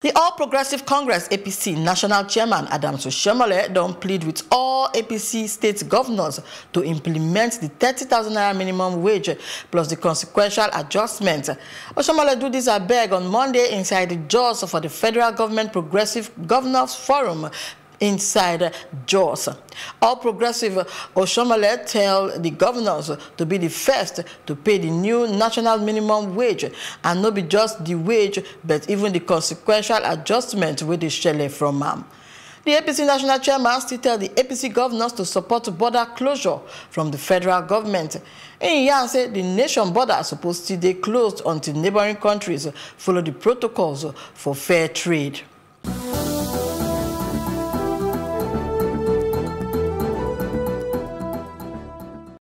The All Progressive Congress APC National Chairman Adams Oshomole don't plead with all APC state governors to implement the 30,000 naira minimum wage plus the consequential adjustment. Oshomole do this a beg on Monday inside the jaws for the Federal Government Progressive Governors Forum inside Jaws. All progressive Oshomale tell the governors to be the first to pay the new national minimum wage and not be just the wage but even the consequential adjustment with the shele from am. The APC national chairman still tell the APC governors to support border closure from the federal government. In Yan say the nation border supposed to stay closed until neighboring countries follow the protocols for fair trade.